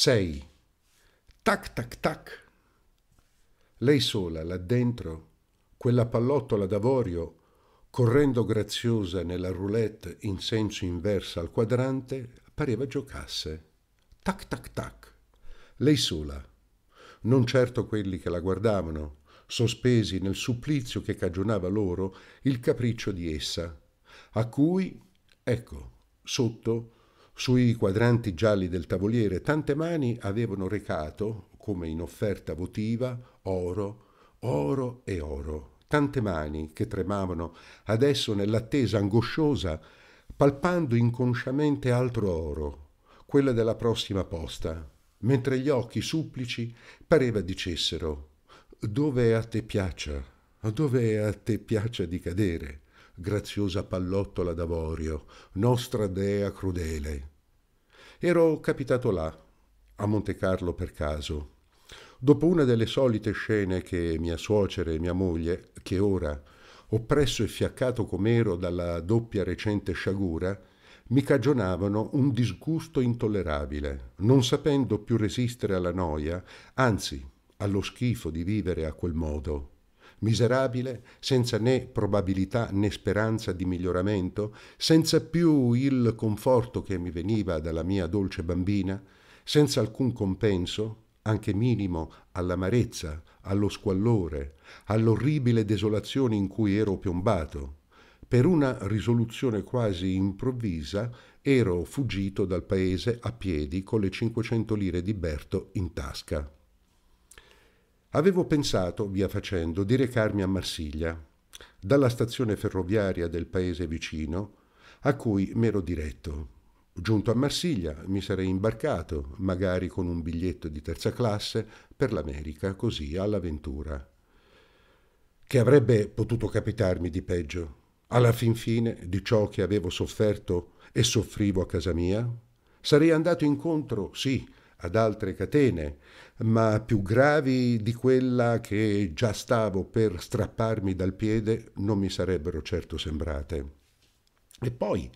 6. Tac tac tac. Lei sola là dentro, quella pallottola d'avorio, correndo graziosa nella roulette in senso inverso al quadrante, pareva giocasse. Tac tac tac. Lei sola. Non certo quelli che la guardavano, sospesi nel supplizio che cagionava loro il capriccio di essa, a cui, ecco, sotto, sui quadranti gialli del tavoliere tante mani avevano recato, come in offerta votiva, oro, oro e oro. Tante mani che tremavano adesso nell'attesa angosciosa, palpando inconsciamente altro oro, quella della prossima posta, mentre gli occhi supplici pareva dicessero dove a te piaccia, dove a te piaccia di cadere graziosa pallottola d'avorio, nostra dea crudele. Ero capitato là, a Monte Carlo per caso, dopo una delle solite scene che mia suocera e mia moglie, che ora, oppresso e fiaccato com'ero dalla doppia recente sciagura, mi cagionavano un disgusto intollerabile, non sapendo più resistere alla noia, anzi allo schifo di vivere a quel modo miserabile, senza né probabilità né speranza di miglioramento, senza più il conforto che mi veniva dalla mia dolce bambina, senza alcun compenso, anche minimo, all'amarezza, allo squallore, all'orribile desolazione in cui ero piombato. Per una risoluzione quasi improvvisa ero fuggito dal paese a piedi con le 500 lire di Berto in tasca. Avevo pensato, via facendo, di recarmi a Marsiglia, dalla stazione ferroviaria del paese vicino, a cui m'ero diretto. Giunto a Marsiglia mi sarei imbarcato, magari con un biglietto di terza classe, per l'America, così all'avventura. Che avrebbe potuto capitarmi di peggio? Alla fin fine di ciò che avevo sofferto e soffrivo a casa mia? Sarei andato incontro, sì, ad altre catene, ma più gravi di quella che già stavo per strapparmi dal piede non mi sarebbero certo sembrate. E poi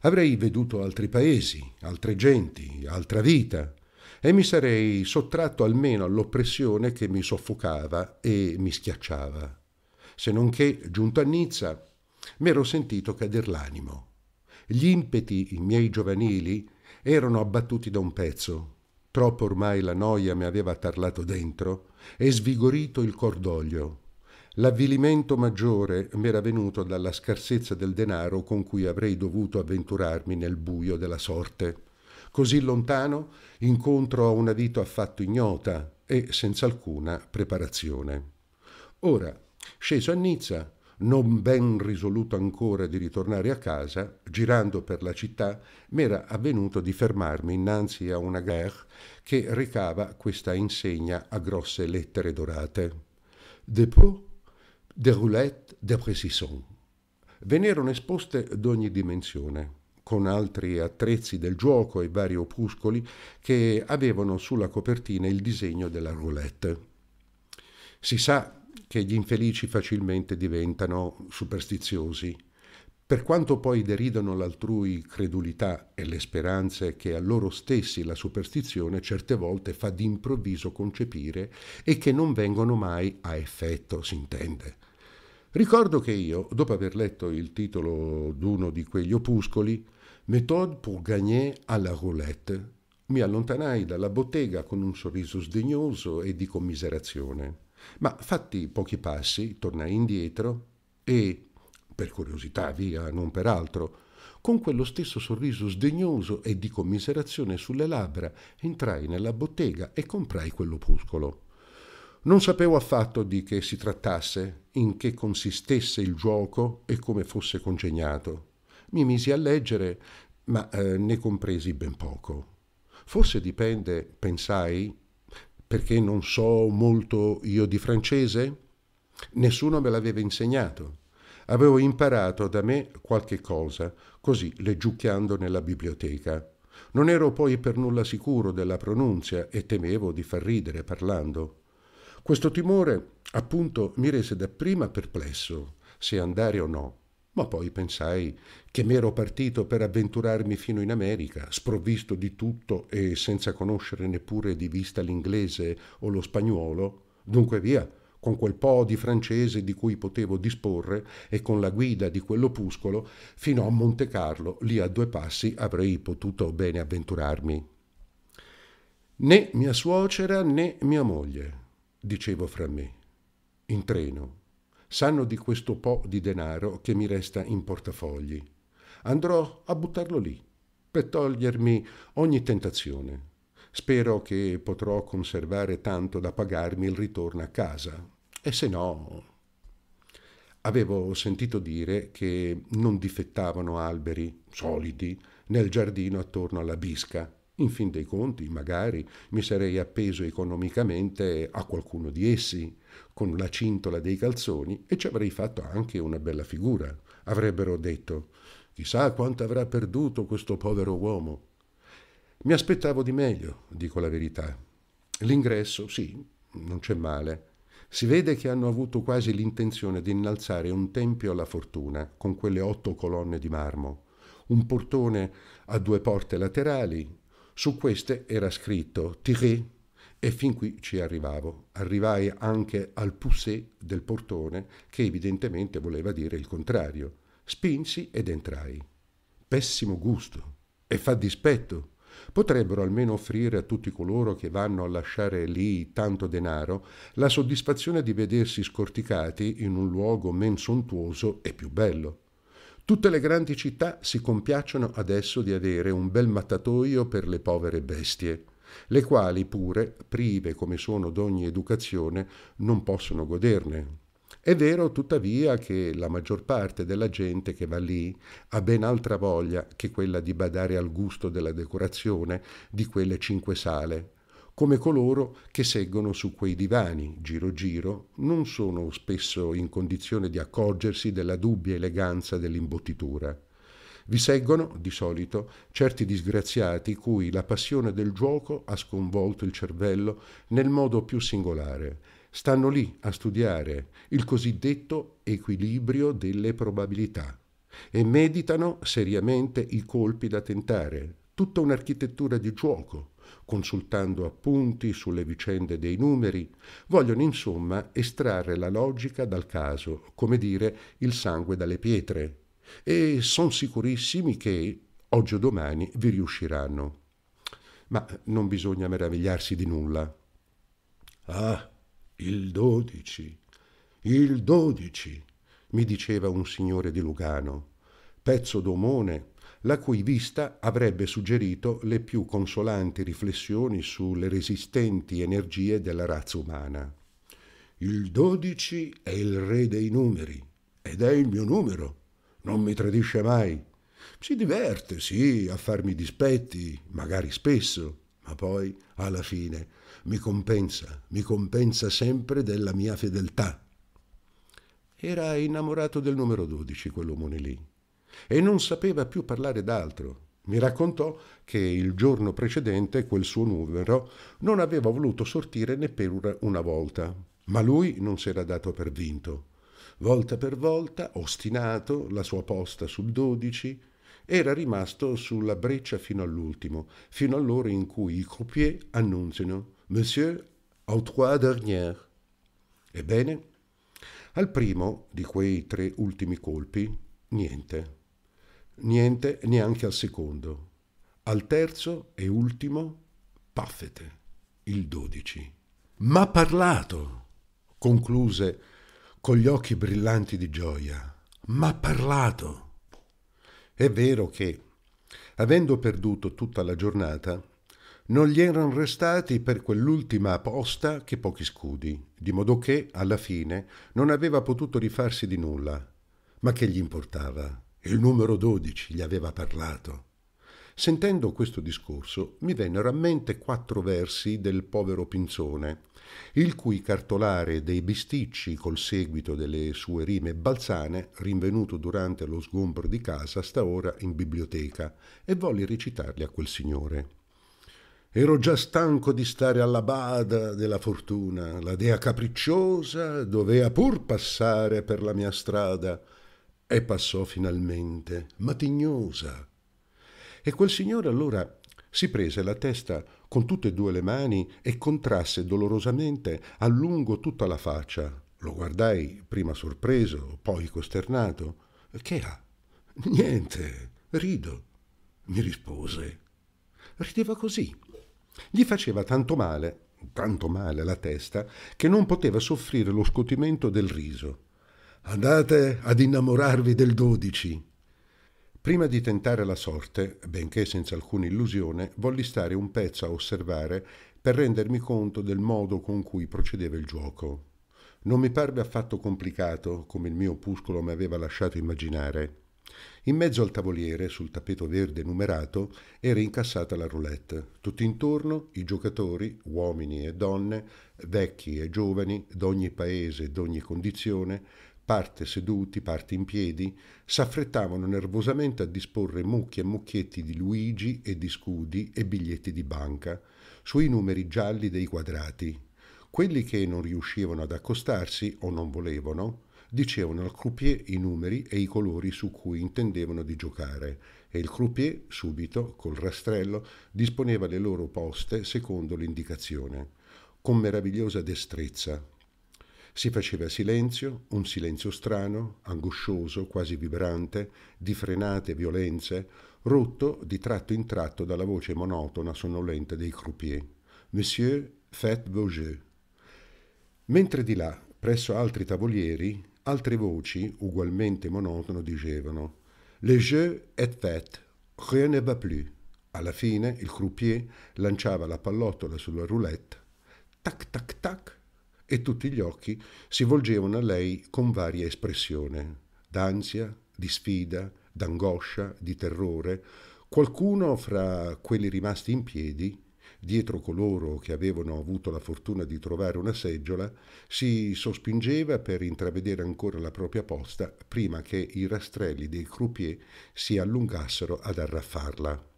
avrei veduto altri paesi, altre genti, altra vita, e mi sarei sottratto almeno all'oppressione che mi soffocava e mi schiacciava. Se non che, giunto a Nizza, m'ero sentito cader l'animo. Gli impeti miei giovanili erano abbattuti da un pezzo, Troppo ormai la noia mi aveva tarlato dentro e svigorito il cordoglio. L'avvilimento maggiore m'era venuto dalla scarsezza del denaro con cui avrei dovuto avventurarmi nel buio della sorte. Così lontano, incontro a una vita affatto ignota e senza alcuna preparazione. Ora, sceso a Nizza, non ben risoluto ancora di ritornare a casa, girando per la città, m'era avvenuto di fermarmi innanzi a una gare che recava questa insegna a grosse lettere dorate. Depot, de roulette, de précision. Ve esposte d'ogni dimensione con altri attrezzi del gioco e vari opuscoli che avevano sulla copertina il disegno della roulette. Si sa che gli infelici facilmente diventano superstiziosi. Per quanto poi deridano l'altrui credulità e le speranze che a loro stessi la superstizione certe volte fa d'improvviso concepire e che non vengono mai a effetto, si intende. Ricordo che io, dopo aver letto il titolo d'uno di quegli opuscoli, Méthode pour gagner à la roulette, mi allontanai dalla bottega con un sorriso sdegnoso e di commiserazione. Ma fatti pochi passi, tornai indietro e, per curiosità via, non per altro, con quello stesso sorriso sdegnoso e di commiserazione sulle labbra, entrai nella bottega e comprai quell'opuscolo. Non sapevo affatto di che si trattasse, in che consistesse il gioco e come fosse congegnato. Mi misi a leggere, ma eh, ne compresi ben poco. Forse dipende, pensai, perché non so molto io di francese? Nessuno me l'aveva insegnato. Avevo imparato da me qualche cosa, così leggiucchiando nella biblioteca. Non ero poi per nulla sicuro della pronuncia e temevo di far ridere parlando. Questo timore, appunto, mi rese dapprima perplesso se andare o no. Ma poi pensai che m'ero partito per avventurarmi fino in America, sprovvisto di tutto e senza conoscere neppure di vista l'inglese o lo spagnuolo, dunque via, con quel po' di francese di cui potevo disporre e con la guida di quell'opuscolo, fino a Monte Carlo, lì a due passi avrei potuto bene avventurarmi. Né mia suocera né mia moglie, dicevo fra me, in treno, sanno di questo po' di denaro che mi resta in portafogli. Andrò a buttarlo lì, per togliermi ogni tentazione. Spero che potrò conservare tanto da pagarmi il ritorno a casa. E se no... Avevo sentito dire che non difettavano alberi solidi nel giardino attorno alla bisca. In fin dei conti, magari mi sarei appeso economicamente a qualcuno di essi con la cintola dei calzoni e ci avrei fatto anche una bella figura. Avrebbero detto, chissà quanto avrà perduto questo povero uomo. Mi aspettavo di meglio, dico la verità. L'ingresso, sì, non c'è male. Si vede che hanno avuto quasi l'intenzione di innalzare un tempio alla fortuna, con quelle otto colonne di marmo, un portone a due porte laterali. Su queste era scritto Tiré e fin qui ci arrivavo. Arrivai anche al poussé del portone, che evidentemente voleva dire il contrario. Spinsi ed entrai. Pessimo gusto. E fa dispetto. Potrebbero almeno offrire a tutti coloro che vanno a lasciare lì tanto denaro la soddisfazione di vedersi scorticati in un luogo men sontuoso e più bello. Tutte le grandi città si compiacciono adesso di avere un bel mattatoio per le povere bestie le quali pure, prive come sono d'ogni educazione, non possono goderne. È vero tuttavia che la maggior parte della gente che va lì ha ben altra voglia che quella di badare al gusto della decorazione di quelle cinque sale, come coloro che seggono su quei divani, giro giro, non sono spesso in condizione di accorgersi della dubbia eleganza dell'imbottitura. Vi seguono, di solito, certi disgraziati cui la passione del gioco ha sconvolto il cervello nel modo più singolare. Stanno lì a studiare il cosiddetto equilibrio delle probabilità e meditano seriamente i colpi da tentare, tutta un'architettura di gioco, consultando appunti sulle vicende dei numeri, vogliono insomma estrarre la logica dal caso, come dire il sangue dalle pietre e sono sicurissimi che oggi o domani vi riusciranno. Ma non bisogna meravigliarsi di nulla. Ah, il 12, il 12, mi diceva un signore di Lugano, pezzo d'omone, la cui vista avrebbe suggerito le più consolanti riflessioni sulle resistenti energie della razza umana. Il 12 è il re dei numeri ed è il mio numero. Non mi tradisce mai. Si diverte, sì, a farmi dispetti, magari spesso, ma poi, alla fine, mi compensa, mi compensa sempre della mia fedeltà. Era innamorato del numero 12, quell'omone lì, e non sapeva più parlare d'altro. Mi raccontò che il giorno precedente quel suo numero non aveva voluto sortire neppure una volta, ma lui non si era dato per vinto. Volta per volta, ostinato, la sua posta sul 12, era rimasto sulla breccia fino all'ultimo, fino all'ora in cui i croupiers annunziano Monsieur au trois dernières. Ebbene, al primo di quei tre ultimi colpi, niente. Niente neanche al secondo. Al terzo e ultimo, paffete, il 12. Ma parlato, concluse con gli occhi brillanti di gioia. Ma parlato! È vero che, avendo perduto tutta la giornata, non gli erano restati per quell'ultima posta che pochi scudi, di modo che, alla fine, non aveva potuto rifarsi di nulla. Ma che gli importava? Il numero 12 gli aveva parlato. Sentendo questo discorso mi vennero a mente quattro versi del povero Pinzone, il cui cartolare dei bisticci col seguito delle sue rime balzane, rinvenuto durante lo sgombro di casa, sta ora in biblioteca, e volli recitarli a quel signore. Ero già stanco di stare alla bada della fortuna, la dea capricciosa dovea pur passare per la mia strada, e passò finalmente, matignosa, e quel signore allora si prese la testa con tutte e due le mani e contrasse dolorosamente a lungo tutta la faccia. Lo guardai prima sorpreso, poi costernato. Che ha? Niente, rido, mi rispose. Rideva così. Gli faceva tanto male, tanto male la testa, che non poteva soffrire lo scotimento del riso. Andate ad innamorarvi del dodici, Prima di tentare la sorte, benché senza alcuna illusione, volli stare un pezzo a osservare per rendermi conto del modo con cui procedeva il gioco. Non mi parve affatto complicato, come il mio opuscolo mi aveva lasciato immaginare. In mezzo al tavoliere, sul tappeto verde numerato, era incassata la roulette. intorno i giocatori, uomini e donne, vecchi e giovani, d'ogni paese e d'ogni condizione, parte seduti, parte in piedi, s'affrettavano nervosamente a disporre mucchi e mucchietti di Luigi e di scudi e biglietti di banca sui numeri gialli dei quadrati. Quelli che non riuscivano ad accostarsi o non volevano, dicevano al croupier i numeri e i colori su cui intendevano di giocare e il croupier subito, col rastrello, disponeva le loro poste secondo l'indicazione. Con meravigliosa destrezza, si faceva silenzio, un silenzio strano, angoscioso, quasi vibrante, di frenate violenze, rotto di tratto in tratto dalla voce monotona, sonnolenta dei croupiers. Monsieur, faites vos jeux. Mentre di là, presso altri tavolieri, altre voci, ugualmente monotono, dicevano Le jeu est fait, rien ne va plus. Alla fine il croupier lanciava la pallottola sulla roulette. Tac tac e tutti gli occhi si volgevano a lei con varia espressione, d'ansia, di sfida, d'angoscia, di terrore. Qualcuno fra quelli rimasti in piedi, dietro coloro che avevano avuto la fortuna di trovare una seggiola, si sospingeva per intravedere ancora la propria posta prima che i rastrelli dei croupier si allungassero ad arraffarla.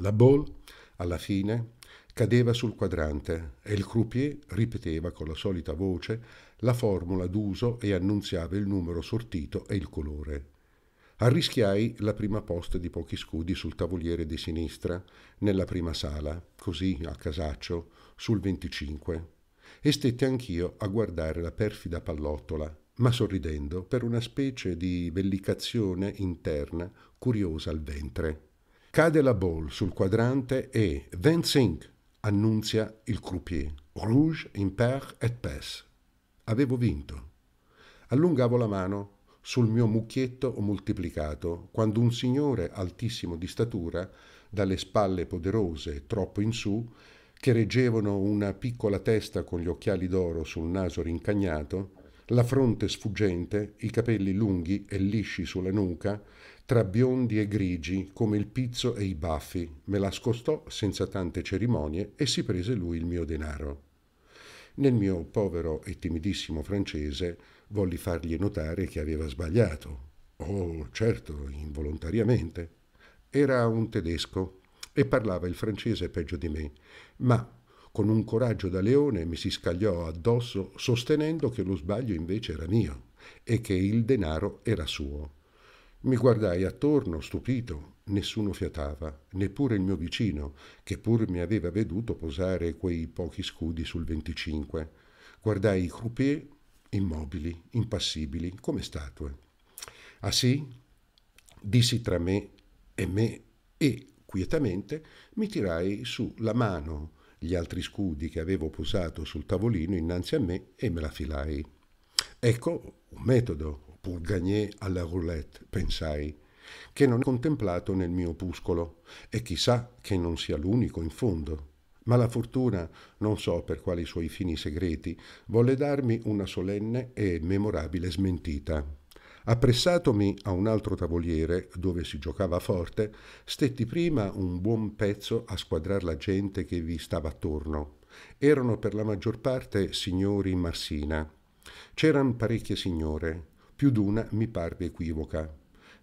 La Ball, alla fine, cadeva sul quadrante e il croupier ripeteva con la solita voce la formula d'uso e annunziava il numero sortito e il colore. Arrischiai la prima posta di pochi scudi sul tavoliere di sinistra, nella prima sala, così a casaccio, sul 25, e stette anch'io a guardare la perfida pallottola, ma sorridendo per una specie di vellicazione interna curiosa al ventre. Cade la ball sul quadrante e Vensink! annunzia il croupier. Rouge, impair et pes. Avevo vinto. Allungavo la mano sul mio mucchietto moltiplicato, quando un signore altissimo di statura, dalle spalle poderose troppo in su, che reggevano una piccola testa con gli occhiali d'oro sul naso rincagnato, la fronte sfuggente, i capelli lunghi e lisci sulla nuca, tra biondi e grigi come il pizzo e i baffi, me la scostò senza tante cerimonie e si prese lui il mio denaro. Nel mio povero e timidissimo francese volli fargli notare che aveva sbagliato. Oh, certo, involontariamente. Era un tedesco e parlava il francese peggio di me, ma con un coraggio da leone mi si scagliò addosso sostenendo che lo sbaglio invece era mio e che il denaro era suo. Mi guardai attorno, stupito. Nessuno fiatava, neppure il mio vicino, che pur mi aveva veduto posare quei pochi scudi sul 25. Guardai i croupier immobili, impassibili, come statue. Ah sì? Dissi tra me e me e, quietamente, mi tirai su la mano gli altri scudi che avevo posato sul tavolino innanzi a me e me la filai. Ecco un metodo, pour gagner à la roulette, pensai, che non è contemplato nel mio opuscolo, e chissà che non sia l'unico in fondo. Ma la fortuna, non so per quali suoi fini segreti, volle darmi una solenne e memorabile smentita. Appressatomi a un altro tavoliere, dove si giocava forte, stetti prima un buon pezzo a squadrar la gente che vi stava attorno. Erano per la maggior parte signori in Marsina. C'eran parecchie signore, più d'una mi parve equivoca.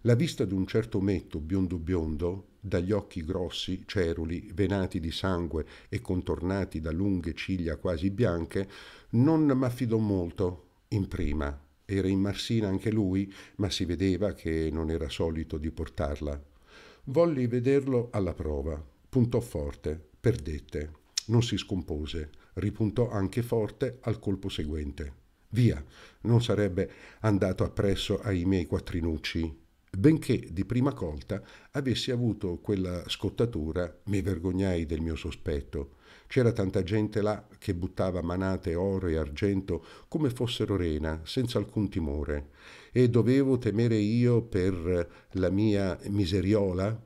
La vista d'un certo ometto biondo biondo, dagli occhi grossi, ceruli, venati di sangue e contornati da lunghe ciglia quasi bianche, non m'affidò molto in prima era in marsina anche lui, ma si vedeva che non era solito di portarla. Volli vederlo alla prova. Puntò forte, perdette. Non si scompose. Ripuntò anche forte al colpo seguente. Via, non sarebbe andato appresso ai miei quattrinucci, benché di prima colta avessi avuto quella scottatura, mi vergognai del mio sospetto. C'era tanta gente là che buttava manate oro e argento come fossero rena, senza alcun timore. E dovevo temere io per la mia miseriola?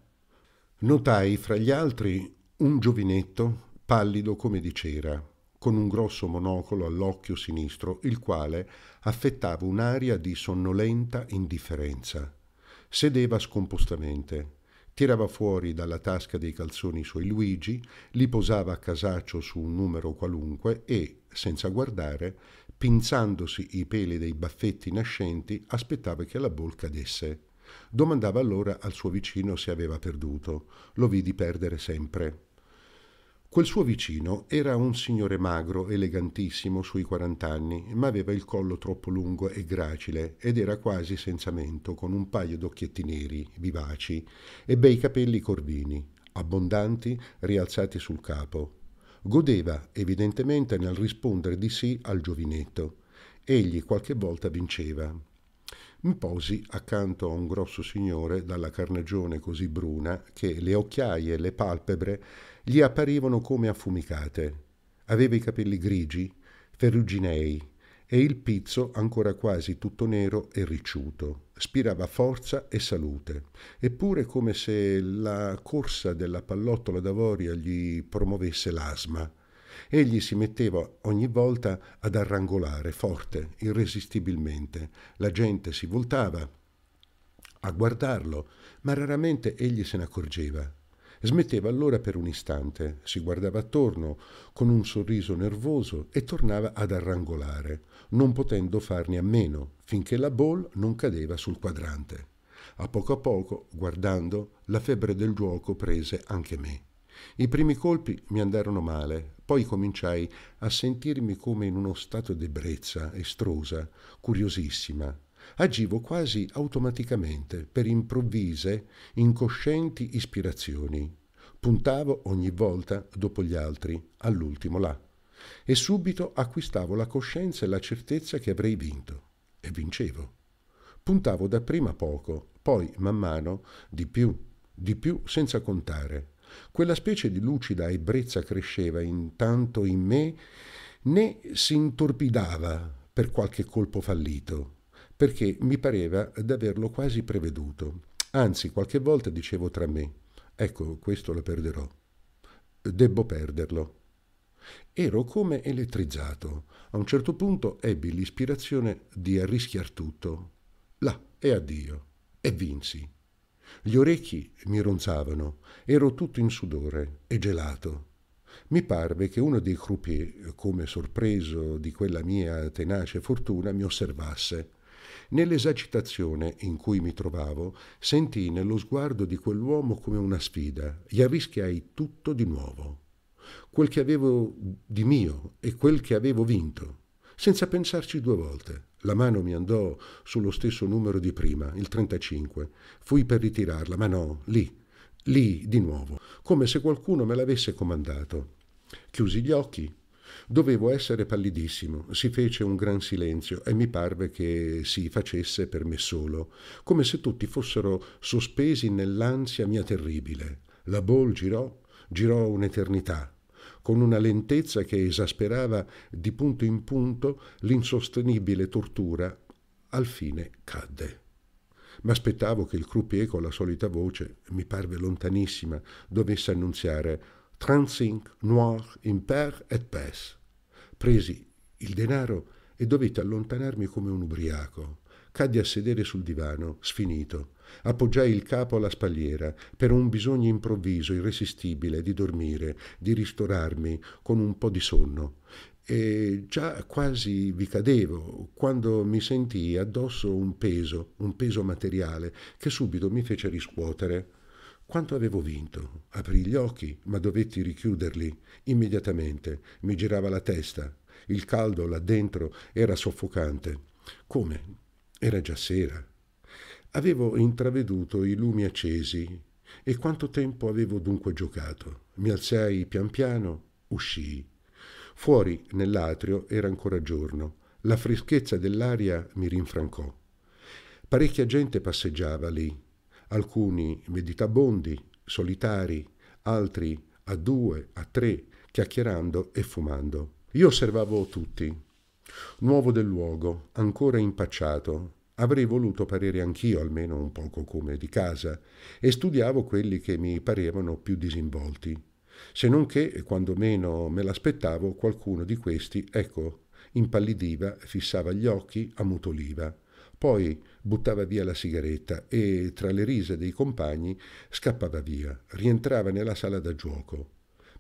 Notai fra gli altri un giovinetto, pallido come di cera, con un grosso monocolo all'occhio sinistro, il quale affettava un'aria di sonnolenta indifferenza. Sedeva scompostamente, tirava fuori dalla tasca dei calzoni i suoi Luigi, li posava a casaccio su un numero qualunque e, senza guardare, pinzandosi i peli dei baffetti nascenti, aspettava che la bol cadesse. Domandava allora al suo vicino se aveva perduto. Lo vidi perdere sempre. Quel suo vicino era un signore magro, elegantissimo, sui 40 anni, ma aveva il collo troppo lungo e gracile ed era quasi senza mento, con un paio d'occhietti neri, vivaci, e bei capelli corvini, abbondanti, rialzati sul capo. Godeva, evidentemente, nel rispondere di sì al giovinetto. Egli qualche volta vinceva. Mi posi accanto a un grosso signore dalla carnagione così bruna che le occhiaie e le palpebre gli apparivano come affumicate. Aveva i capelli grigi, ferruginei, e il pizzo ancora quasi tutto nero e ricciuto. Spirava forza e salute, eppure come se la corsa della pallottola d'avorio gli promuovesse l'asma. Egli si metteva ogni volta ad arrangolare forte, irresistibilmente. La gente si voltava a guardarlo, ma raramente egli se ne accorgeva. Smetteva allora per un istante, si guardava attorno con un sorriso nervoso e tornava ad arrangolare, non potendo farne a meno, finché la ball non cadeva sul quadrante. A poco a poco, guardando, la febbre del gioco prese anche me. I primi colpi mi andarono male, poi cominciai a sentirmi come in uno stato d'ebbrezza, estrosa, curiosissima, agivo quasi automaticamente per improvvise, incoscienti ispirazioni. Puntavo ogni volta dopo gli altri, all'ultimo là, e subito acquistavo la coscienza e la certezza che avrei vinto, e vincevo. Puntavo dapprima poco, poi man mano di più, di più senza contare. Quella specie di lucida ebbrezza cresceva intanto in me né si intorpidava per qualche colpo fallito perché mi pareva d'averlo quasi preveduto. Anzi, qualche volta dicevo tra me, ecco, questo lo perderò. Debbo perderlo. Ero come elettrizzato. A un certo punto ebbi l'ispirazione di arrischiar tutto. Là e addio. E vinsi. Gli orecchi mi ronzavano, ero tutto in sudore e gelato. Mi parve che uno dei croupiers, come sorpreso di quella mia tenace fortuna, mi osservasse. Nell'esagitazione in cui mi trovavo, sentii nello sguardo di quell'uomo come una sfida gli arrischiai tutto di nuovo. Quel che avevo di mio e quel che avevo vinto, senza pensarci due volte. La mano mi andò sullo stesso numero di prima, il 35. Fui per ritirarla, ma no, lì, lì di nuovo, come se qualcuno me l'avesse comandato. Chiusi gli occhi, Dovevo essere pallidissimo, si fece un gran silenzio e mi parve che si facesse per me solo, come se tutti fossero sospesi nell'ansia mia terribile. La Ball girò, girò un'eternità, con una lentezza che esasperava di punto in punto l'insostenibile tortura, al fine cadde. M'aspettavo che il croupier con la solita voce, mi parve lontanissima, dovesse annunziare Transync, Noir, Imper et Pes. Presi il denaro e dovetti allontanarmi come un ubriaco. Caddi a sedere sul divano, sfinito. Appoggiai il capo alla spalliera per un bisogno improvviso, irresistibile, di dormire, di ristorarmi con un po' di sonno. E già quasi vi cadevo quando mi sentii addosso un peso, un peso materiale, che subito mi fece riscuotere. Quanto avevo vinto? Aprì gli occhi, ma dovetti richiuderli. Immediatamente mi girava la testa. Il caldo là dentro era soffocante. Come? Era già sera. Avevo intraveduto i lumi accesi. E quanto tempo avevo dunque giocato? Mi alzai pian piano, uscii. Fuori, nell'atrio, era ancora giorno. La freschezza dell'aria mi rinfrancò. Parecchia gente passeggiava lì, alcuni meditabondi, solitari, altri a due, a tre, chiacchierando e fumando. Io osservavo tutti. Nuovo del luogo, ancora impacciato, avrei voluto parere anch'io almeno un poco come di casa, e studiavo quelli che mi parevano più disinvolti. Se non che, quando meno me l'aspettavo, qualcuno di questi, ecco, impallidiva, fissava gli occhi, ammutoliva. Poi, buttava via la sigaretta e, tra le risa dei compagni, scappava via, rientrava nella sala da gioco.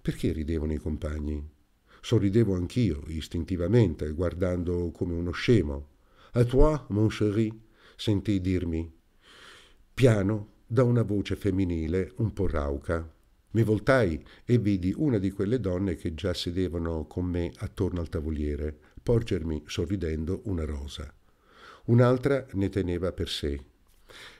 Perché ridevano i compagni? Sorridevo anch'io, istintivamente, guardando come uno scemo. A toi, mon chéri, sentii dirmi. Piano, da una voce femminile un po' rauca. Mi voltai e vidi una di quelle donne che già sedevano con me attorno al tavoliere porgermi, sorridendo, una rosa un'altra ne teneva per sé.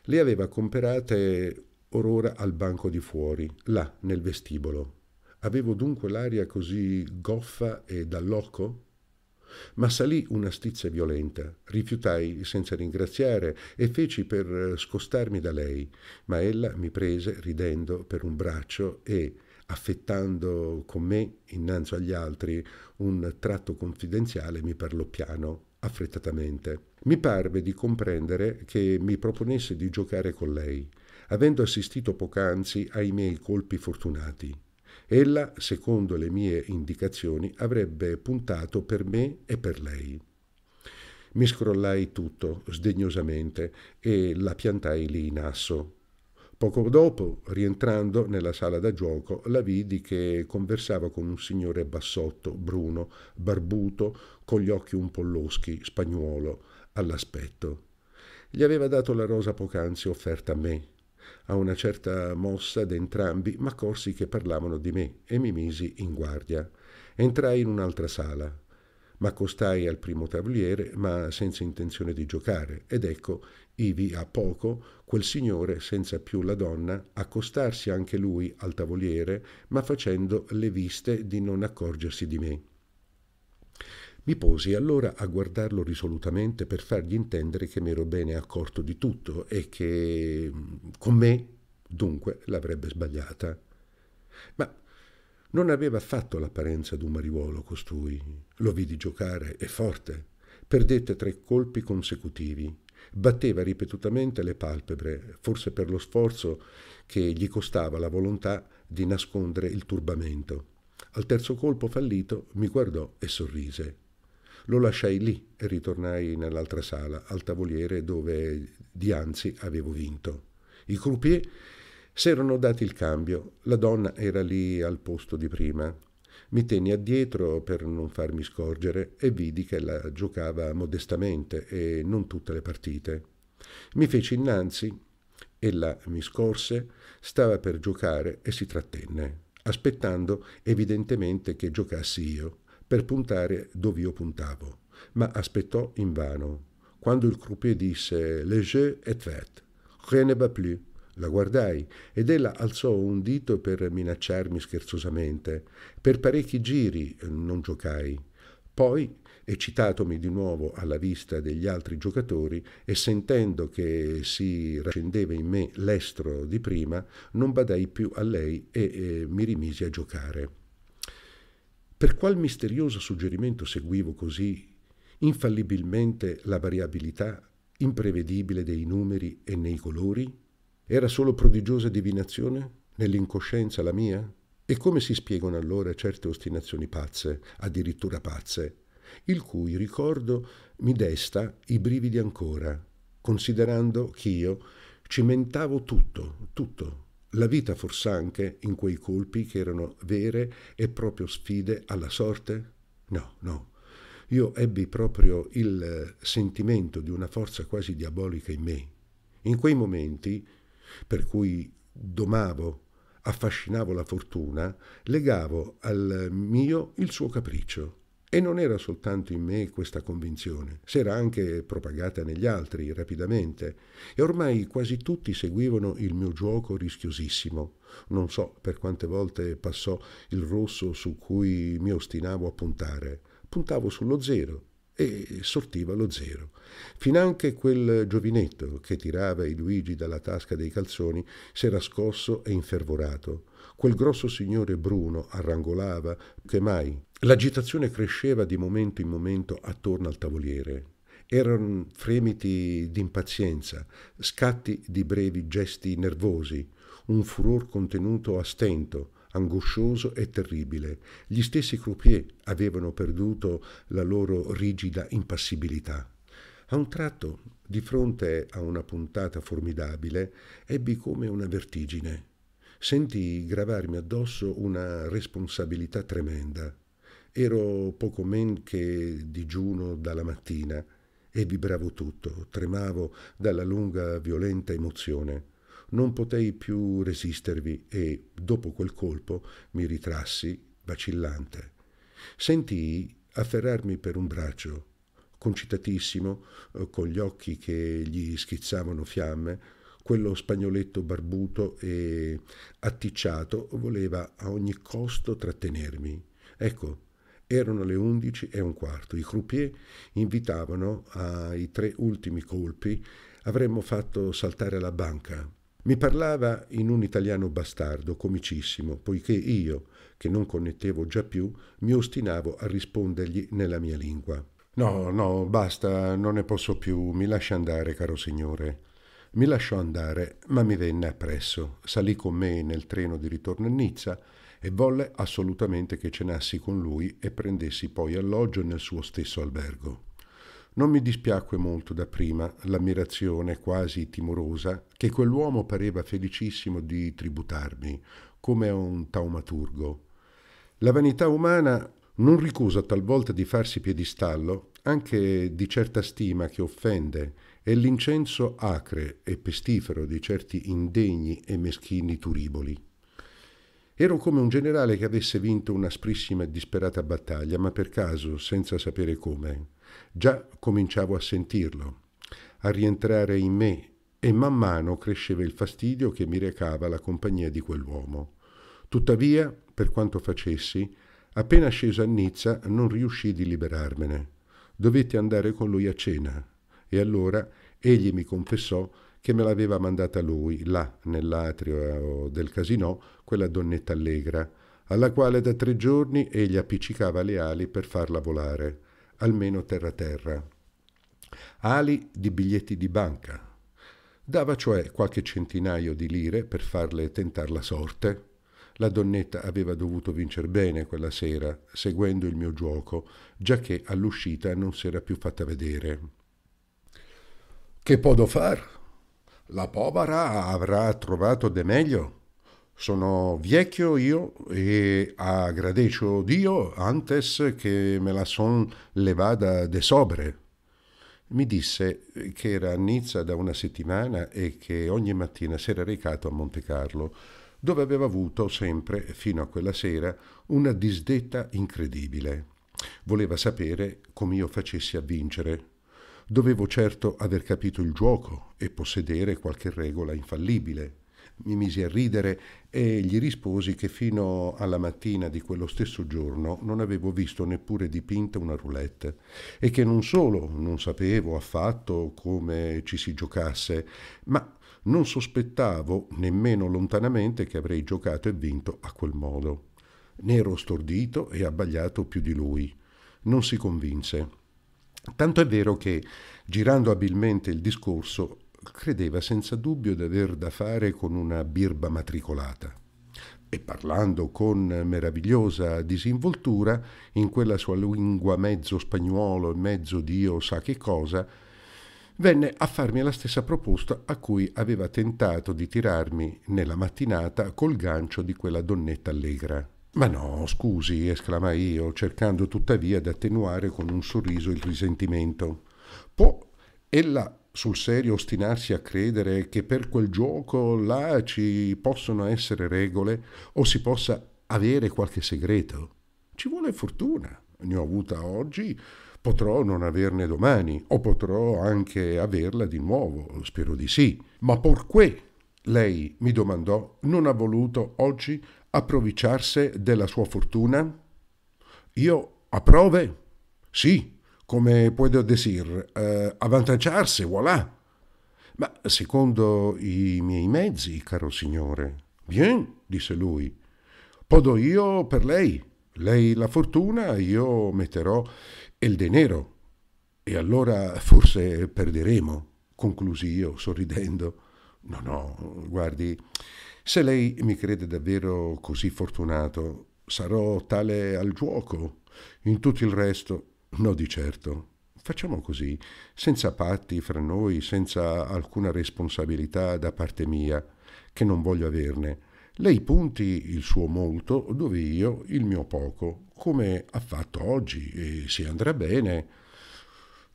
Le aveva comperate orora al banco di fuori, là nel vestibolo. Avevo dunque l'aria così goffa e da loco? Ma salì una stizza violenta, rifiutai senza ringraziare e feci per eh, scostarmi da lei, ma ella mi prese ridendo per un braccio e, affettando con me innanzi agli altri un tratto confidenziale, mi parlò piano, affrettatamente. Mi parve di comprendere che mi proponesse di giocare con lei, avendo assistito poc'anzi ai miei colpi fortunati. Ella, secondo le mie indicazioni, avrebbe puntato per me e per lei. Mi scrollai tutto, sdegnosamente, e la piantai lì in asso. Poco dopo, rientrando nella sala da gioco, la vidi che conversava con un signore bassotto, bruno, barbuto, con gli occhi un po loschi, spagnuolo, all'aspetto. Gli aveva dato la rosa poc'anzi offerta a me. A una certa mossa d'entrambi m'accorsi che parlavano di me e mi misi in guardia. Entrai in un'altra sala. M'accostai al primo tavoliere, ma senza intenzione di giocare, ed ecco, ivi a poco, quel signore, senza più la donna, accostarsi anche lui al tavoliere, ma facendo le viste di non accorgersi di me. Mi posi allora a guardarlo risolutamente per fargli intendere che mi ero bene accorto di tutto e che mm, con me, dunque, l'avrebbe sbagliata. Ma non aveva affatto l'apparenza d'un mariuolo costui. Lo vidi giocare e forte. Perdette tre colpi consecutivi. Batteva ripetutamente le palpebre, forse per lo sforzo che gli costava la volontà di nascondere il turbamento. Al terzo colpo fallito mi guardò e sorrise. Lo lasciai lì e ritornai nell'altra sala, al tavoliere dove dianzi avevo vinto. I croupier s'erano dati il cambio, la donna era lì al posto di prima. Mi tenni addietro per non farmi scorgere e vidi che la giocava modestamente e non tutte le partite. Mi feci innanzi, ella mi scorse, stava per giocare e si trattenne, aspettando evidentemente che giocassi io per puntare dove io puntavo, ma aspettò invano. Quando il croupier disse Le jeu est fait, rien ne va plus, la guardai ed ella alzò un dito per minacciarmi scherzosamente. Per parecchi giri eh, non giocai. Poi, eccitatomi di nuovo alla vista degli altri giocatori e sentendo che si raccendeva in me l'estro di prima, non badai più a lei e, e eh, mi rimisi a giocare. Per qual misterioso suggerimento seguivo così infallibilmente la variabilità imprevedibile dei numeri e nei colori? Era solo prodigiosa divinazione? Nell'incoscienza la mia? E come si spiegano allora certe ostinazioni pazze, addirittura pazze, il cui ricordo mi desta i brividi ancora, considerando ch'io cimentavo tutto, tutto, la vita forsanche in quei colpi che erano vere e proprio sfide alla sorte? No, no. Io ebbi proprio il eh, sentimento di una forza quasi diabolica in me. In quei momenti, per cui domavo, affascinavo la fortuna, legavo al mio il suo capriccio e non era soltanto in me questa convinzione, s'era anche propagata negli altri rapidamente, e ormai quasi tutti seguivano il mio gioco rischiosissimo. Non so per quante volte passò il rosso su cui mi ostinavo a puntare. Puntavo sullo zero e sortiva lo zero. Finanche quel giovinetto che tirava i Luigi dalla tasca dei calzoni s'era scosso e infervorato. Quel grosso signore Bruno arrangolava che mai L'agitazione cresceva di momento in momento attorno al tavoliere. Erano fremiti d'impazienza, scatti di brevi gesti nervosi, un furor contenuto a stento, angoscioso e terribile. Gli stessi croupier avevano perduto la loro rigida impassibilità. A un tratto, di fronte a una puntata formidabile, ebbi come una vertigine. Sentii gravarmi addosso una responsabilità tremenda. Ero poco men che digiuno dalla mattina e vibravo tutto, tremavo dalla lunga violenta emozione. Non potei più resistervi e, dopo quel colpo, mi ritrassi vacillante. Sentii afferrarmi per un braccio. Concitatissimo, eh, con gli occhi che gli schizzavano fiamme, quello spagnoletto barbuto e atticciato voleva a ogni costo trattenermi. Ecco, erano le 11 e un quarto. I croupier invitavano ai tre ultimi colpi. Avremmo fatto saltare la banca. Mi parlava in un italiano bastardo, comicissimo, poiché io, che non connettevo già più, mi ostinavo a rispondergli nella mia lingua. No, no, basta, non ne posso più, mi lasci andare, caro signore. Mi lasciò andare, ma mi venne appresso. Salì con me nel treno di ritorno a Nizza e volle assolutamente che cenassi con lui e prendessi poi alloggio nel suo stesso albergo. Non mi dispiacque molto da prima l'ammirazione quasi timorosa che quell'uomo pareva felicissimo di tributarmi, come a un taumaturgo. La vanità umana non ricusa talvolta di farsi piedistallo anche di certa stima che offende e l'incenso acre e pestifero di certi indegni e meschini turiboli. Ero come un generale che avesse vinto un'asprissima e disperata battaglia, ma per caso, senza sapere come. Già cominciavo a sentirlo, a rientrare in me, e man mano cresceva il fastidio che mi recava la compagnia di quell'uomo. Tuttavia, per quanto facessi, appena sceso a Nizza non riuscii di liberarmene. Dovetti andare con lui a cena, e allora egli mi confessò che me l'aveva mandata lui, là, nell'atrio eh, del casino, quella donnetta allegra, alla quale da tre giorni egli appiccicava le ali per farla volare, almeno terra-terra. Ali di biglietti di banca. Dava cioè qualche centinaio di lire per farle tentare la sorte. La donnetta aveva dovuto vincer bene quella sera, seguendo il mio gioco, giacché all'uscita non si era più fatta vedere. Che podo far? La povera avrà trovato de meglio. Sono vecchio io e agradecio Dio antes che me la son levada de sobre. Mi disse che era a Nizza da una settimana e che ogni mattina si era recato a Monte Carlo, dove aveva avuto sempre, fino a quella sera, una disdetta incredibile. Voleva sapere come io facessi a vincere. Dovevo certo aver capito il gioco e possedere qualche regola infallibile. Mi misi a ridere e gli risposi che fino alla mattina di quello stesso giorno non avevo visto neppure dipinta una roulette e che non solo non sapevo affatto come ci si giocasse, ma non sospettavo nemmeno lontanamente che avrei giocato e vinto a quel modo. Ne ero stordito e abbagliato più di lui. Non si convinse Tanto è vero che, girando abilmente il discorso, credeva senza dubbio di aver da fare con una birba matricolata. E parlando con meravigliosa disinvoltura, in quella sua lingua mezzo spagnuolo e mezzo Dio sa che cosa, venne a farmi la stessa proposta a cui aveva tentato di tirarmi nella mattinata col gancio di quella donnetta allegra. Ma no, scusi, esclamai io, cercando tuttavia di attenuare con un sorriso il risentimento. Può ella sul serio ostinarsi a credere che per quel gioco là ci possono essere regole o si possa avere qualche segreto? Ci vuole fortuna. Ne ho avuta oggi, potrò non averne domani o potrò anche averla di nuovo, spero di sì. Ma perché? Lei, mi domandò, non ha voluto oggi approvvicciarsi della sua fortuna? Io approve? Sì, come puedo decir, eh, avvantaggiarsi, voilà. Ma secondo i miei mezzi, caro signore. Bien, disse lui. Podo io per lei. Lei la fortuna, io metterò il denaro. E allora forse perderemo, conclusi io sorridendo. No, no, guardi, se lei mi crede davvero così fortunato, sarò tale al giuoco. In tutto il resto, no di certo. Facciamo così, senza patti fra noi, senza alcuna responsabilità da parte mia, che non voglio averne. Lei punti il suo molto dove io il mio poco, come ha fatto oggi, e se andrà bene.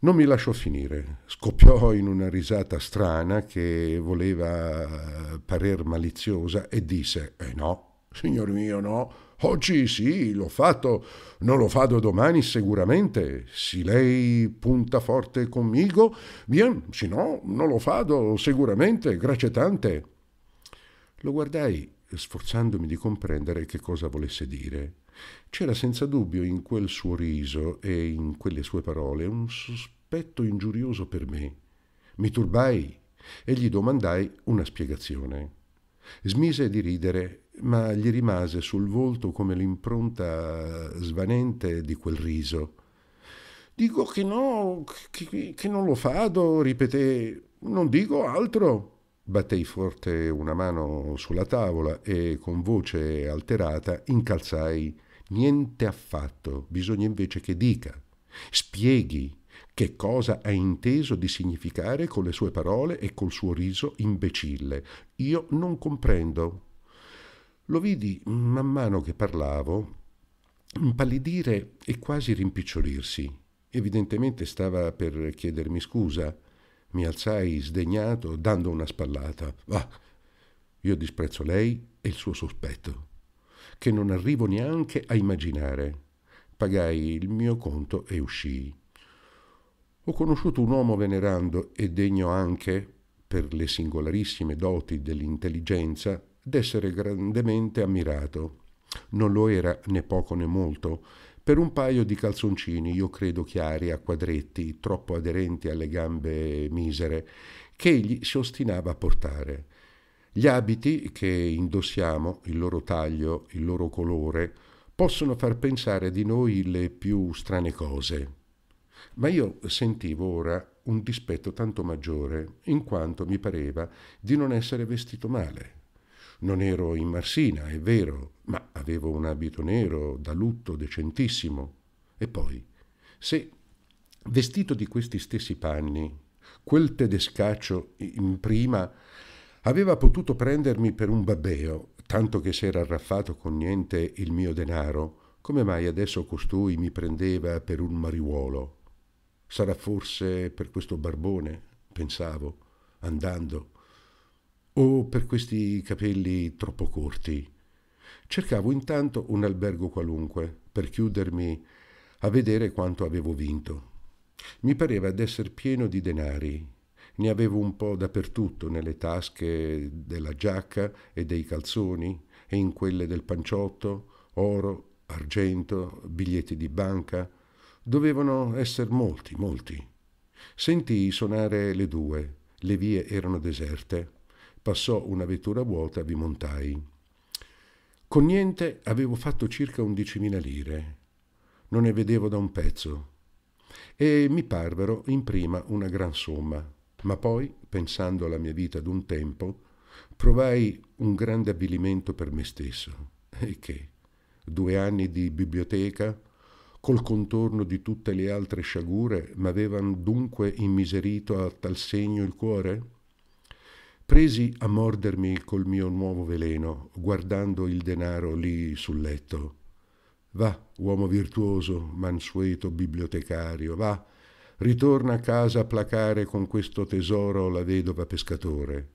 Non mi lasciò finire, scoppiò in una risata strana che voleva eh, parer maliziosa e disse, eh no, signor mio, no, oggi sì, l'ho fatto, non lo fado domani sicuramente, se lei punta forte conmigo, bien, se no, non lo fado sicuramente, grazie tante. Lo guardai sforzandomi di comprendere che cosa volesse dire. C'era senza dubbio in quel suo riso e in quelle sue parole un sospiro aspetto ingiurioso per me. Mi turbai e gli domandai una spiegazione. Smise di ridere, ma gli rimase sul volto come l'impronta svanente di quel riso. Dico che no, che, che non lo fado, ripeté. Non dico altro. Battei forte una mano sulla tavola e con voce alterata incalzai. Niente affatto, bisogna invece che dica, spieghi che cosa ha inteso di significare con le sue parole e col suo riso imbecille. Io non comprendo. Lo vidi, man mano che parlavo, impallidire e quasi rimpicciolirsi. Evidentemente stava per chiedermi scusa. Mi alzai sdegnato, dando una spallata. Ah, io disprezzo lei e il suo sospetto, che non arrivo neanche a immaginare. Pagai il mio conto e uscii. Ho conosciuto un uomo venerando e degno anche, per le singolarissime doti dell'intelligenza, d'essere grandemente ammirato. Non lo era né poco né molto, per un paio di calzoncini, io credo chiari, a quadretti, troppo aderenti alle gambe misere, che egli si ostinava a portare. Gli abiti che indossiamo, il loro taglio, il loro colore, possono far pensare di noi le più strane cose ma io sentivo ora un dispetto tanto maggiore, in quanto mi pareva di non essere vestito male. Non ero in marsina, è vero, ma avevo un abito nero da lutto decentissimo. E poi, se vestito di questi stessi panni, quel tedescaccio in prima aveva potuto prendermi per un babbeo, tanto che si era arraffato con niente il mio denaro, come mai adesso costui mi prendeva per un mariuolo? Sarà forse per questo barbone, pensavo, andando, o per questi capelli troppo corti. Cercavo intanto un albergo qualunque per chiudermi a vedere quanto avevo vinto. Mi pareva d'essere pieno di denari. Ne avevo un po' dappertutto, nelle tasche della giacca e dei calzoni, e in quelle del panciotto, oro, argento, biglietti di banca, Dovevano essere molti, molti. Sentii suonare le due, le vie erano deserte. Passò una vettura vuota, vi montai. Con niente avevo fatto circa 11.000 lire. Non ne vedevo da un pezzo. E mi parvero in prima una gran somma. Ma poi, pensando alla mia vita d'un tempo, provai un grande avvilimento per me stesso. E che? Due anni di biblioteca, col contorno di tutte le altre sciagure, m'avevano dunque immiserito a tal segno il cuore? Presi a mordermi col mio nuovo veleno, guardando il denaro lì sul letto. Va, uomo virtuoso, mansueto bibliotecario, va, ritorna a casa a placare con questo tesoro la vedova pescatore.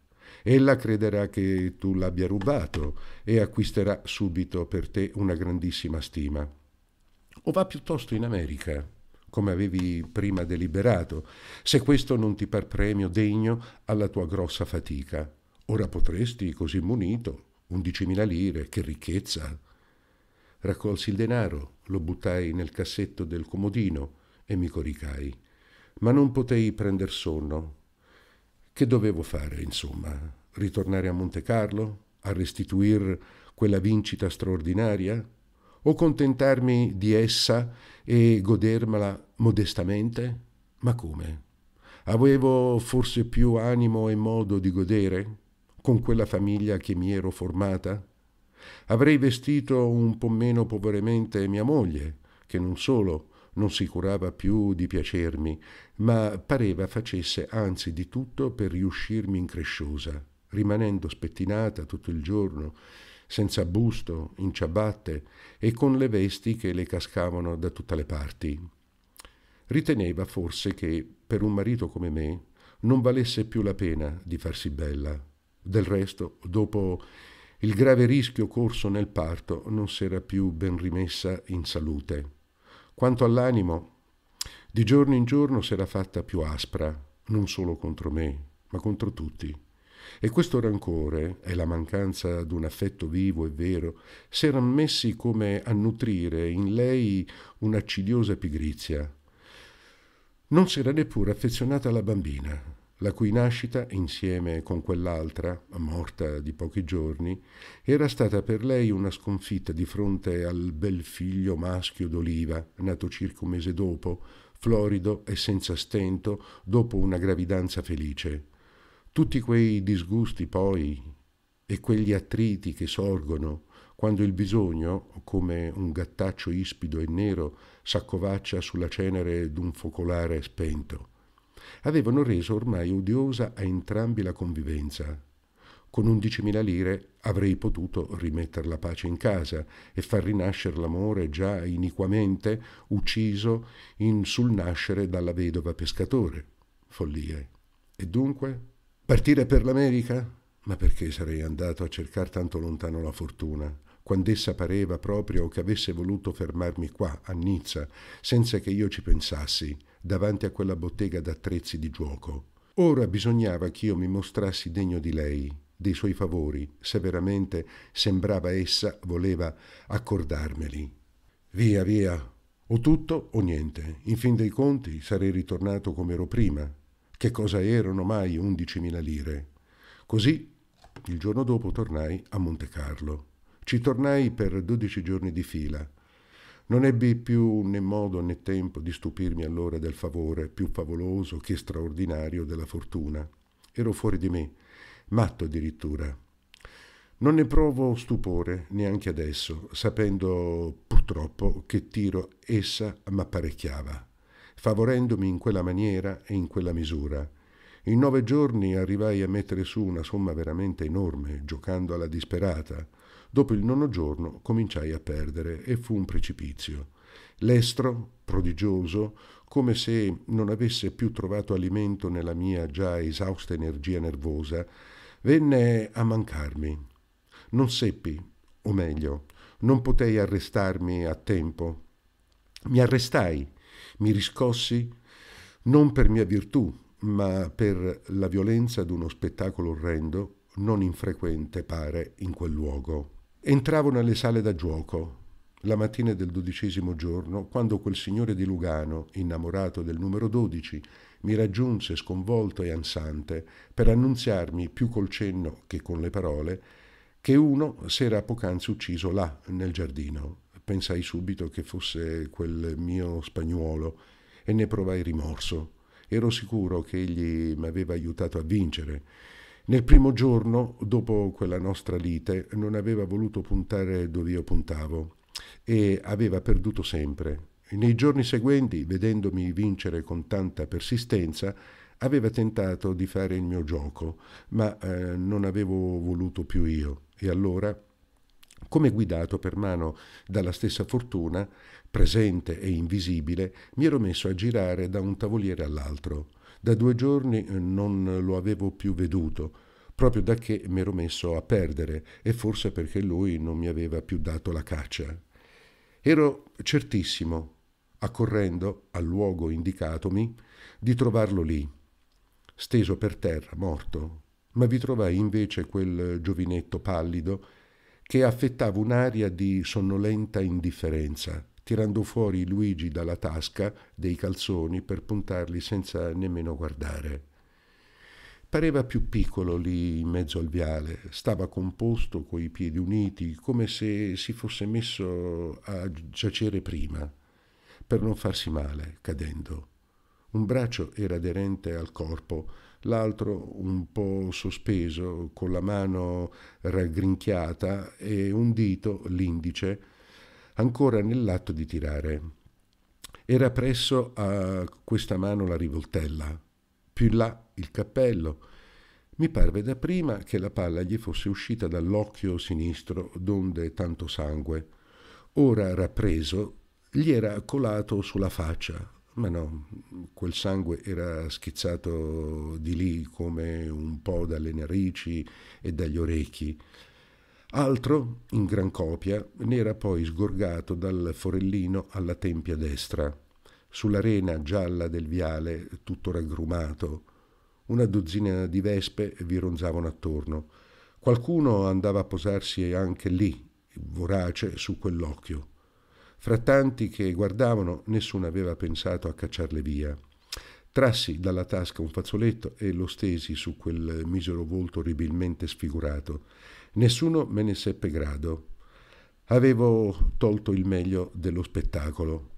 Ella crederà che tu l'abbia rubato e acquisterà subito per te una grandissima stima o va piuttosto in America, come avevi prima deliberato, se questo non ti par premio degno alla tua grossa fatica. Ora potresti, così munito, undicimila lire, che ricchezza! Raccolsi il denaro, lo buttai nel cassetto del comodino e mi coricai. Ma non potei prender sonno. Che dovevo fare, insomma? Ritornare a Monte Carlo? A restituir quella vincita straordinaria? o contentarmi di essa e godermela modestamente? Ma come? Avevo forse più animo e modo di godere con quella famiglia che mi ero formata? Avrei vestito un po' meno poveramente mia moglie, che non solo non si curava più di piacermi, ma pareva facesse anzi di tutto per riuscirmi incresciosa, rimanendo spettinata tutto il giorno senza busto, in ciabatte e con le vesti che le cascavano da tutte le parti. Riteneva forse che, per un marito come me, non valesse più la pena di farsi bella. Del resto, dopo il grave rischio corso nel parto, non s'era più ben rimessa in salute. Quanto all'animo, di giorno in giorno s'era fatta più aspra, non solo contro me, ma contro tutti. E questo rancore e la mancanza d'un affetto vivo e vero s'eran messi come a nutrire in lei un'accidiosa pigrizia. Non s'era neppure affezionata alla bambina, la cui nascita, insieme con quell'altra, morta di pochi giorni, era stata per lei una sconfitta di fronte al bel figlio maschio d'oliva, nato circa un mese dopo, florido e senza stento, dopo una gravidanza felice. Tutti quei disgusti poi e quegli attriti che sorgono quando il bisogno, come un gattaccio ispido e nero, s'accovaccia sulla cenere d'un focolare spento, avevano reso ormai odiosa a entrambi la convivenza. Con undicimila lire avrei potuto rimettere la pace in casa e far rinascere l'amore già iniquamente ucciso in sul nascere dalla vedova pescatore. Follie. E dunque? Partire per l'America? Ma perché sarei andato a cercare tanto lontano la fortuna? quando essa pareva proprio che avesse voluto fermarmi qua, a Nizza, senza che io ci pensassi, davanti a quella bottega d'attrezzi di gioco. Ora bisognava che io mi mostrassi degno di lei, dei suoi favori, se veramente sembrava essa voleva accordarmeli. Via, via, o tutto o niente. In fin dei conti sarei ritornato come ero prima, che cosa erano mai 11.000 lire? Così il giorno dopo tornai a Monte Carlo. Ci tornai per 12 giorni di fila. Non ebbi più né modo né tempo di stupirmi allora del favore più favoloso che straordinario della fortuna. Ero fuori di me, matto addirittura. Non ne provo stupore neanche adesso, sapendo purtroppo che tiro essa m'apparecchiava favorendomi in quella maniera e in quella misura. In nove giorni arrivai a mettere su una somma veramente enorme, giocando alla disperata. Dopo il nono giorno cominciai a perdere e fu un precipizio. L'estro, prodigioso, come se non avesse più trovato alimento nella mia già esausta energia nervosa, venne a mancarmi. Non seppi, o meglio, non potei arrestarmi a tempo. Mi arrestai mi riscossi non per mia virtù, ma per la violenza di uno spettacolo orrendo non infrequente, pare, in quel luogo. Entravo nelle sale da gioco, la mattina del dodicesimo giorno, quando quel signore di Lugano, innamorato del numero 12, mi raggiunse sconvolto e ansante per annunziarmi più col cenno che con le parole che uno s'era poc'anzi ucciso là, nel giardino pensai subito che fosse quel mio spagnuolo e ne provai rimorso. Ero sicuro che egli mi aveva aiutato a vincere. Nel primo giorno, dopo quella nostra lite, non aveva voluto puntare dove io puntavo e aveva perduto sempre. Nei giorni seguenti, vedendomi vincere con tanta persistenza, aveva tentato di fare il mio gioco, ma eh, non avevo voluto più io. E allora come guidato per mano dalla stessa fortuna, presente e invisibile, mi ero messo a girare da un tavoliere all'altro. Da due giorni eh, non lo avevo più veduto, proprio da che mi ero messo a perdere, e forse perché lui non mi aveva più dato la caccia. Ero certissimo, accorrendo al luogo indicatomi, di trovarlo lì, steso per terra, morto, ma vi trovai invece quel giovinetto pallido che affettava un'aria di sonnolenta indifferenza, tirando fuori Luigi dalla tasca dei calzoni per puntarli senza nemmeno guardare. Pareva più piccolo lì in mezzo al viale, stava composto coi piedi uniti, come se si fosse messo a giacere prima, per non farsi male cadendo. Un braccio era aderente al corpo, l'altro un po' sospeso, con la mano raggrinchiata e un dito, l'indice, ancora nell'atto di tirare. Era presso a questa mano la rivoltella, più in là il cappello. Mi parve da prima che la palla gli fosse uscita dall'occhio sinistro, donde tanto sangue. Ora rappreso, gli era colato sulla faccia, ma no, quel sangue era schizzato di lì come un po' dalle narici e dagli orecchi. Altro, in gran copia, ne era poi sgorgato dal forellino alla tempia destra, sull'arena gialla del viale, tutto raggrumato. Una dozzina di vespe vi ronzavano attorno. Qualcuno andava a posarsi anche lì, vorace, su quell'occhio. Fra tanti che guardavano, nessuno aveva pensato a cacciarle via. Trassi dalla tasca un fazzoletto e lo stesi su quel misero volto orribilmente sfigurato. Nessuno me ne seppe grado. Avevo tolto il meglio dello spettacolo.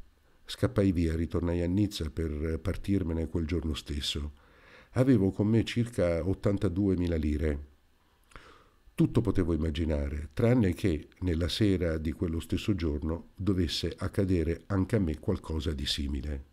Scappai via, ritornai a Nizza per partirmene quel giorno stesso. Avevo con me circa 82.000 lire. Tutto potevo immaginare, tranne che nella sera di quello stesso giorno dovesse accadere anche a me qualcosa di simile.